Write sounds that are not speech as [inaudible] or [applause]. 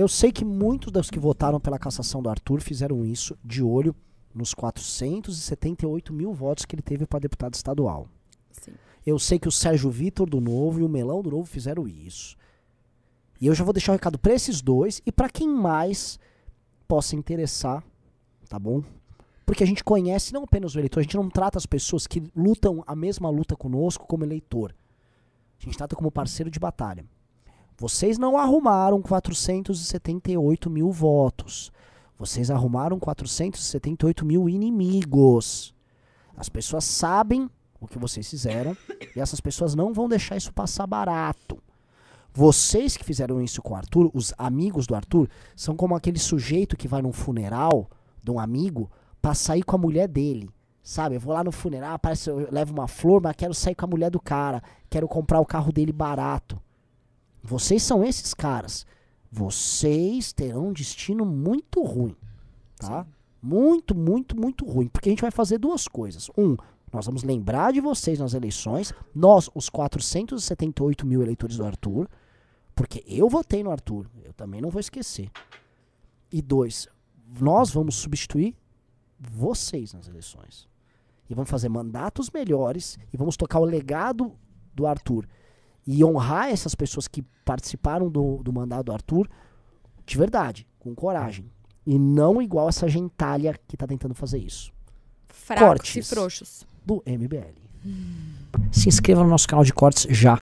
eu sei que muitos dos que votaram pela cassação do Arthur fizeram isso de olho nos 478 mil votos que ele teve para deputado estadual. Sim. Eu sei que o Sérgio Vitor do Novo e o Melão do Novo fizeram isso. E eu já vou deixar o um recado para esses dois e para quem mais possa interessar, tá bom? Porque a gente conhece não apenas o eleitor, a gente não trata as pessoas que lutam a mesma luta conosco como eleitor. A gente trata como parceiro de batalha. Vocês não arrumaram 478 mil votos. Vocês arrumaram 478 mil inimigos. As pessoas sabem o que vocês fizeram [coughs] e essas pessoas não vão deixar isso passar barato. Vocês que fizeram isso com o Arthur, os amigos do Arthur, são como aquele sujeito que vai num funeral de um amigo pra sair com a mulher dele. Sabe, eu vou lá no funeral, eu levo uma flor, mas quero sair com a mulher do cara, quero comprar o carro dele barato. Vocês são esses caras. Vocês terão um destino muito ruim, tá? Sim. Muito, muito, muito ruim. Porque a gente vai fazer duas coisas. Um, nós vamos lembrar de vocês nas eleições, nós, os 478 mil eleitores do Arthur, porque eu votei no Arthur, eu também não vou esquecer. E dois, nós vamos substituir vocês nas eleições. E vamos fazer mandatos melhores e vamos tocar o legado do Arthur e honrar essas pessoas que participaram do, do mandado do Arthur de verdade, com coragem. E não igual essa gentalha que está tentando fazer isso. Fracos cortes e frouxos. Do MBL. Hum. Se inscreva no nosso canal de cortes já.